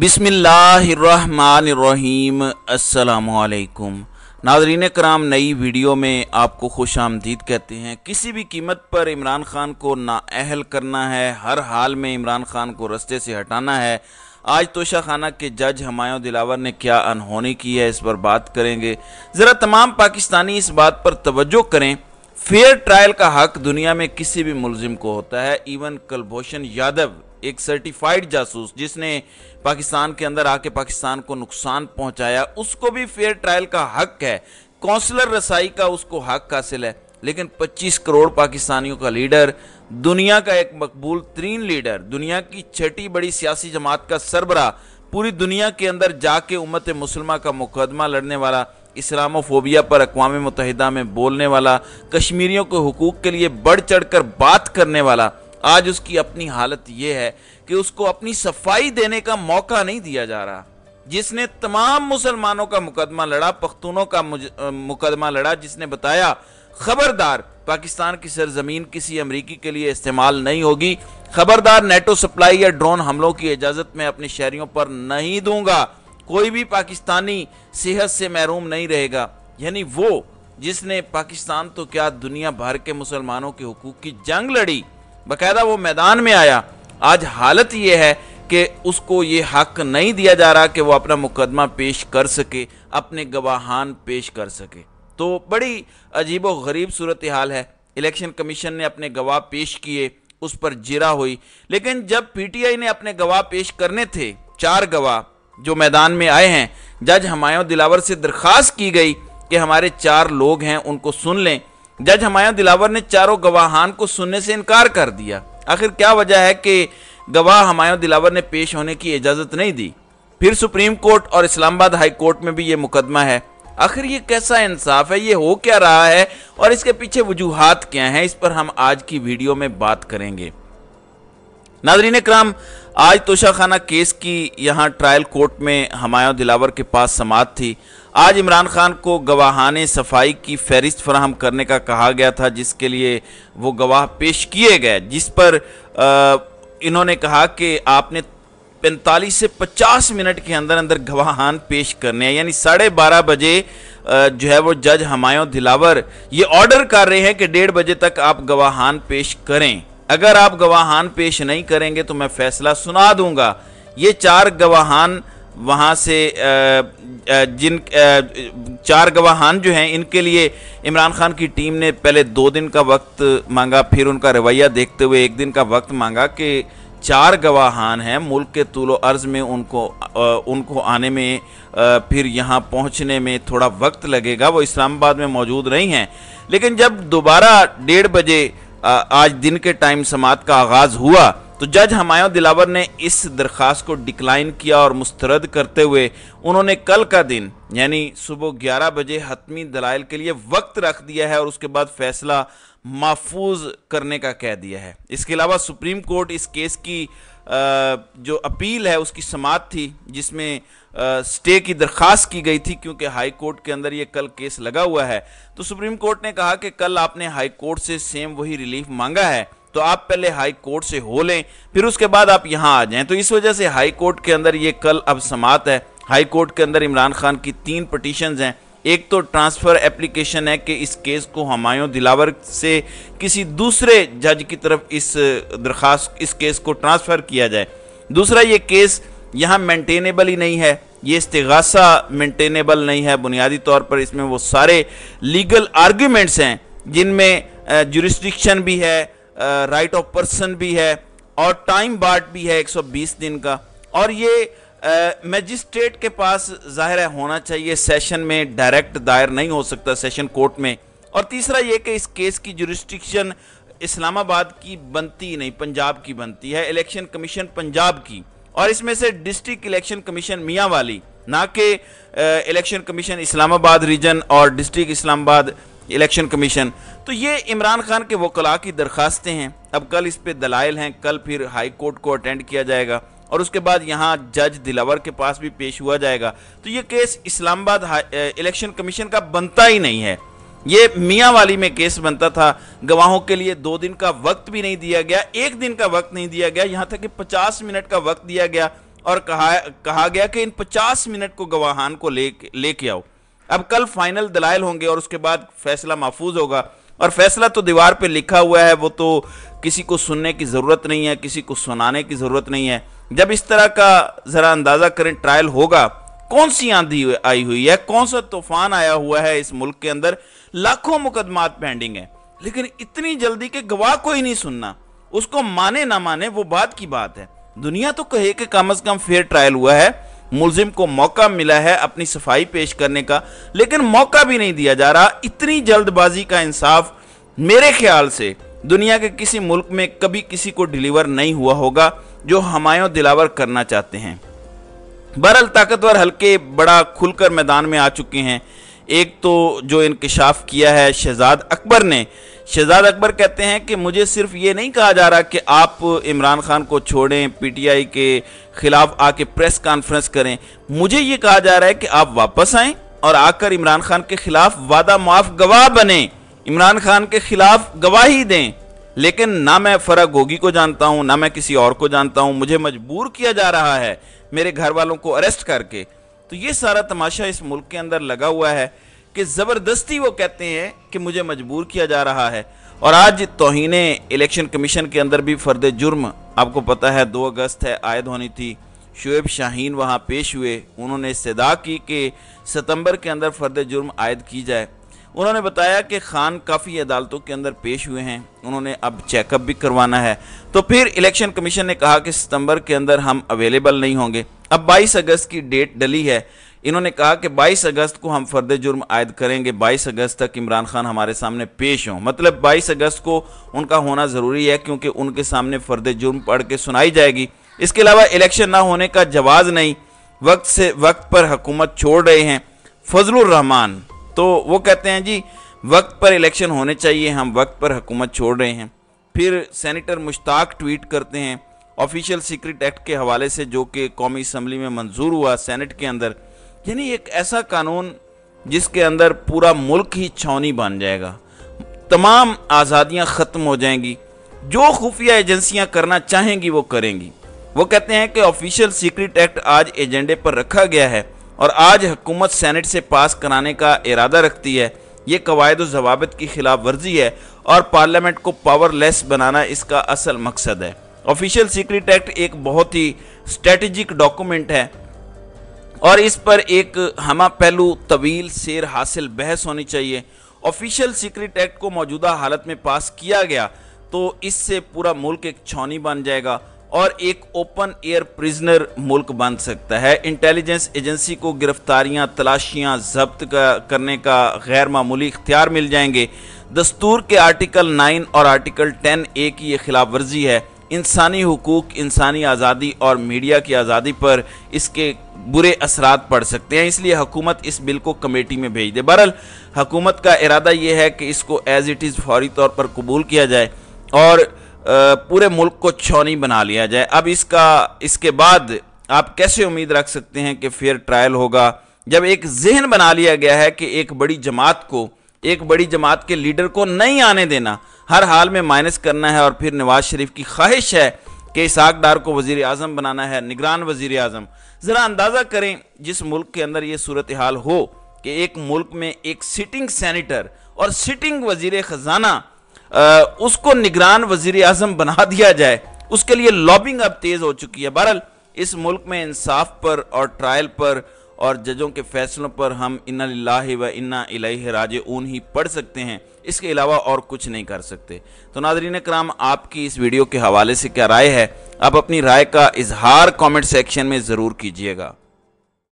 बिसमीम अल्लाम नाजरीन कराम नई वीडियो में आपको खुश आमदीद कहते हैं किसी भी कीमत पर इमरान ख़ान को नाअहल करना है हर हाल में इमरान ख़ान को रस्ते से हटाना है आज तोशा खाना के जज हमायों दिलावर ने क्या अनहोनी की है इस पर बात करेंगे ज़रा तमाम पाकिस्तानी इस बात पर तवज्जो करें फेयर ट्रायल का हक दुनिया में किसी भी मुलजिम को होता है इवन कलभूषण यादव एक सर्टिफाइड जासूस जिसने पाकिस्तान के अंदर आके पाकिस्तान को नुकसान पहुंचाया उसको भी फेयर ट्रायल का हक है कौंसलर रसाई का उसको हक हासिल है लेकिन 25 करोड़ पाकिस्तानियों का लीडर दुनिया का एक मकबूल तरीन लीडर दुनिया की छठी बड़ी सियासी जमात का सरबरा पूरी दुनिया के अंदर जाके उम्मत मुसलमा का मुकदमा लड़ने वाला इस्लामोफोबिया पर अकवा मुतहदा में बोलने वाला कश्मीरियों के हकूक़ के लिए बढ़ चढ़ कर बात करने वाला आज उसकी अपनी हालत यह है कि उसको अपनी सफाई देने का मौका नहीं दिया जा रहा जिसने तमाम मुसलमानों का मुकदमा लड़ा पख्तूनों का मुकदमा लड़ा जिसने बताया खबरदार पाकिस्तान की सरजमीन किसी अमरीकी के लिए इस्तेमाल नहीं होगी खबरदार नेटो सप्लाई या ड्रोन हमलों की इजाज़त में अपने शहरियों पर नहीं दूंगा कोई भी पाकिस्तानी सेहत से महरूम नहीं रहेगा यानी वो जिसने पाकिस्तान तो क्या दुनिया भर के मुसलमानों के हकूक़ की जंग लड़ी बकायदा वो मैदान में आया आज हालत ये है कि उसको ये हक नहीं दिया जा रहा कि वो अपना मुकदमा पेश कर सके अपने गवाहान पेश कर सके तो बड़ी अजीब व गरीब सूरत हाल है इलेक्शन कमीशन ने अपने गवाह पेश किए उस पर जिरा हुई लेकिन जब पीटीआई ने अपने गवाह पेश करने थे चार गवाह जो मैदान में आए हैं जज हमायों दिलावर से दरख्वास्त की गई कि हमारे चार लोग हैं उनको सुन लें जज हमाया दिलावर ने चारों गवाहान को सुनने से इनकार कर दिया आखिर क्या वजह है कि गवाह हमायों दिलावर ने पेश होने की इजाज़त नहीं दी फिर सुप्रीम कोर्ट और इस्लामाबाद हाई कोर्ट में भी ये मुकदमा है आखिर ये कैसा इंसाफ है ये हो क्या रहा है और इसके पीछे वजूहत क्या हैं इस पर हम आज की वीडियो में बात करेंगे नादरीन कराम आज तोशाखाना केस की यहाँ ट्रायल कोर्ट में हमायों दिलावर के पास समात थी आज इमरान खान को गवाहान सफाई की फहरिस्त फ्राहम करने का कहा गया था जिसके लिए वो गवाह पेश किए गए जिस पर इन्होंने कहा कि आपने पैंतालीस से पचास मिनट के अंदर अंदर गवाहान पेश करने हैं यानी साढ़े बारह बजे जो है वो जज हमायों दिलावर ये ऑर्डर कर रहे हैं कि डेढ़ बजे तक आप गवाहान पेश करें अगर आप गवाहान पेश नहीं करेंगे तो मैं फैसला सुना दूंगा ये चार गवाहान वहाँ से जिन चार गवाहान जो हैं इनके लिए इमरान खान की टीम ने पहले दो दिन का वक्त मांगा फिर उनका रवैया देखते हुए एक दिन का वक्त मांगा कि चार गवाहान हैं मुल्क के तूलो अर्ज़ में उनको उनको आने में फिर यहाँ पहुँचने में थोड़ा वक्त लगेगा वो इस्लामाबाद में मौजूद नहीं हैं लेकिन जब दोबारा डेढ़ बजे आज दिन के टाइम समात का आगाज़ हुआ तो जज हमायों दिलावर ने इस दरख्वास्त को डिक्लाइन किया और मुस्तरद करते हुए उन्होंने कल का दिन यानी सुबह 11 बजे हतमी दलाइल के लिए वक्त रख दिया है और उसके बाद फैसला महफूज करने का कह दिया है इसके अलावा सुप्रीम कोर्ट इस केस की जो अपील है उसकी समात थी जिसमें स्टे की दरख्वास्त की गई थी क्योंकि हाई कोर्ट के अंदर ये कल केस लगा हुआ है तो सुप्रीम कोर्ट ने कहा कि कल आपने हाई कोर्ट से सेम वही रिलीफ मांगा है तो आप पहले हाई कोर्ट से हो लें फिर उसके बाद आप यहाँ आ जाएं तो इस वजह से हाई कोर्ट के अंदर ये कल अब समात है हाई कोर्ट के अंदर इमरान खान की तीन पटिशन हैं एक तो ट्रांसफ़र एप्लीकेशन है कि इस केस को हमायों दिलावर से किसी दूसरे जज की तरफ इस दरख्वास्त इस केस को ट्रांसफ़र किया जाए दूसरा ये केस यहाँ मेंटेनेबल ही नहीं है ये इस्तेगासा मेंटेनेबल नहीं है बुनियादी तौर पर इसमें वो सारे लीगल आर्ग्यूमेंट्स हैं जिनमें जुरिस्टिक्शन भी है राइट ऑफ पर्सन भी है और टाइम बाट भी है 120 दिन का और ये मजिस्ट्रेट के पास जाहिर है होना चाहिए सेशन में डायरेक्ट दायर नहीं हो सकता सेशन कोर्ट में और तीसरा ये कि इस केस की जुरिस्टिक्शन इस्लामाबाद की बनती नहीं पंजाब की बनती है इलेक्शन कमीशन पंजाब की और इसमें से डिस्ट्रिक्ट इलेक्शन कमीशन मियाँ वाली ना कि इलेक्शन कमीशन इस्लामाबाद रीजन और डिस्ट्रिक्ट इस्लामाबाद इलेक्शन कमीशन तो ये इमरान खान के वकला की दरखास्तें हैं अब कल इस पर दलाइल हैं कल फिर हाई कोर्ट को अटेंड किया जाएगा और उसके बाद यहाँ जज दिलावर के पास भी पेश हुआ जाएगा तो ये केस इस्लामाबाद इलेक्शन कमीशन का बनता ही नहीं है ये मियाँ वाली में केस बनता था गवाहों के लिए दो दिन का वक्त भी नहीं दिया गया एक दिन का वक्त नहीं दिया गया यहाँ तक कि पचास मिनट का वक्त दिया गया और कहा कहा गया कि इन पचास मिनट को गवाहान को ले लेके आओ अब कल फाइनल दलाइल होंगे और उसके बाद फैसला महफूज होगा और फैसला तो दीवार पे लिखा हुआ है वो तो किसी को सुनने की ज़रूरत नहीं है किसी को सुनाने की ज़रूरत नहीं है जब इस तरह का ज़रा अंदाज़ा करें ट्रायल होगा कौन सी आंधी आई हुई है कौन सा तूफान आया हुआ है इस मुल्क के अंदर लाखों मुकदमात पेंडिंग है लेकिन इतनी जल्दी के गवाह कोई नहीं सुनना उसको माने ना माने वो बात की बात है दुनिया तो कहे कि कम अज कम फेयर ट्रायल हुआ है मुलजिम को मौका मिला है अपनी सफाई पेश करने का लेकिन मौका भी नहीं दिया जा रहा इतनी जल्दबाजी का इंसाफ मेरे ख्याल से दुनिया के किसी मुल्क में कभी किसी को डिलीवर नहीं हुआ होगा जो हमायों दिलावर करना चाहते हैं बरल ताकतवर हल्के बड़ा खुलकर मैदान में आ चुके हैं एक तो जो इनकशाफ किया है शहजाद अकबर ने शहजाद अकबर कहते हैं कि मुझे सिर्फ ये नहीं कहा जा रहा कि आप इमरान खान को छोड़ें पीटीआई के खिलाफ आके प्रेस कॉन्फ्रेंस करें मुझे ये कहा जा रहा है कि आप वापस आएं और आकर इमरान खान के खिलाफ वादा माफ गवाह बने इमरान खान के खिलाफ गवाही दें लेकिन ना मैं फरा गोगी को जानता हूं ना मैं किसी और को जानता हूं मुझे मजबूर किया जा रहा है मेरे घर वालों को अरेस्ट करके तो ये सारा तमाशा इस मुल्क के अंदर लगा हुआ है कि ज़बरदस्ती वो कहते हैं कि मुझे मजबूर किया जा रहा है और आज तोहने इलेक्शन कमीशन के अंदर भी फर्द जुर्म आपको पता है दो अगस्त है आयद होनी थी शुएब शाहीन वहाँ पेश हुए उन्होंने इस्तः की कि सितंबर के अंदर फर्द जुर्म आयद की जाए उन्होंने बताया कि खान काफ़ी अदालतों के अंदर पेश हुए हैं उन्होंने अब चेकअप भी करवाना है तो फिर इलेक्शन कमीशन ने कहा कि सितंबर के अंदर हम अवेलेबल नहीं होंगे अब 22 अगस्त की डेट डली है इन्होंने कहा कि 22 अगस्त को हम फर्द जुर्म आयद करेंगे 22 अगस्त तक इमरान खान हमारे सामने पेश हों मतलब 22 अगस्त को उनका होना ज़रूरी है क्योंकि उनके सामने फर्द जुर्म पढ़ के सुनाई जाएगी इसके अलावा इलेक्शन ना होने का जवाब नहीं वक्त से वक्त पर हुकूमत छोड़ रहे हैं फजल रहमान तो वो कहते हैं जी वक्त पर इलेक्शन होने चाहिए हम वक्त पर हुकूमत छोड़ रहे हैं फिर सैनिटर मुश्ताक ट्वीट करते हैं ऑफिशियल सीक्रेट एक्ट के हवाले से जो कि कौमी असम्बली में मंजूर हुआ सेनेट के अंदर यानी एक ऐसा कानून जिसके अंदर पूरा मुल्क ही छावनी बन जाएगा तमाम आज़ादियाँ ख़त्म हो जाएंगी जो खुफिया एजेंसियाँ करना चाहेंगी वो करेंगी वो कहते हैं कि ऑफिशियल सीक्रेट एक्ट आज एजेंडे पर रखा गया है और आज हुकूमत सेनेट से पास कराने का इरादा रखती है ये कवायद जवाबत की खिलाफ वर्जी है और पार्लियामेंट को पावरलेस बनाना इसका असल मकसद है ऑफिशियल सीक्रेट एक्ट एक बहुत ही स्ट्रेटेजिक डॉक्यूमेंट है और इस पर एक हम पहलू तवील शेर हासिल बहस होनी चाहिए ऑफिशियल सीक्रेट एक्ट को मौजूदा हालत में पास किया गया तो इससे पूरा मुल्क एक छौनी बन जाएगा और एक ओपन एयर प्रिजनर मुल्क बन सकता है इंटेलिजेंस एजेंसी को गिरफ्तारियां तलाशियां जब्त का, करने का गैर मामूली इख्तियार मिल जाएंगे दस्तूर के आर्टिकल 9 और आर्टिकल 10 ए की ये खिलाफ वर्जी है इंसानी हकूक़ इंसानी आज़ादी और मीडिया की आज़ादी पर इसके बुरे असरात पड़ सकते हैं इसलिए हकूमत इस बिल को कमेटी में भेज दे बहरल हकूमत का इरादा यह है कि इसको एज़ इट इज़ फौरी तौर पर कबूल किया जाए और पूरे मुल्क को छौनी बना लिया जाए अब इसका इसके बाद आप कैसे उम्मीद रख सकते हैं कि फेयर ट्रायल होगा जब एक जहन बना लिया गया है कि एक बड़ी जमात को एक बड़ी जमात के लीडर को नहीं आने देना हर हाल में माइनस करना है और फिर नवाज शरीफ की ख्वाहिश है कि इसहाक डार को वजीर अजम बनाना है निगरान वजीर अजम ज़रा अंदाज़ा करें जिस मुल्क के अंदर ये सूरत हाल हो कि एक मुल्क में एक सिटिंग सैनिटर और सिटिंग वजीर ख़जाना उसको निगरान वजीर अजम बना दिया जाए उसके लिए लॉबिंग अब तेज़ हो चुकी है बहरल इस मुल्क में इंसाफ पर और ट्रायल पर और जजों के फैसलों पर हम इन्ना लाही व इन्ना इलाह राज ऊन ही पढ़ सकते हैं इसके अलावा और कुछ नहीं कर सकते तो नादरीन कराम आपकी इस वीडियो के हवाले से क्या राय है आप अपनी राय का इजहार कमेंट सेक्शन में ज़रूर कीजिएगा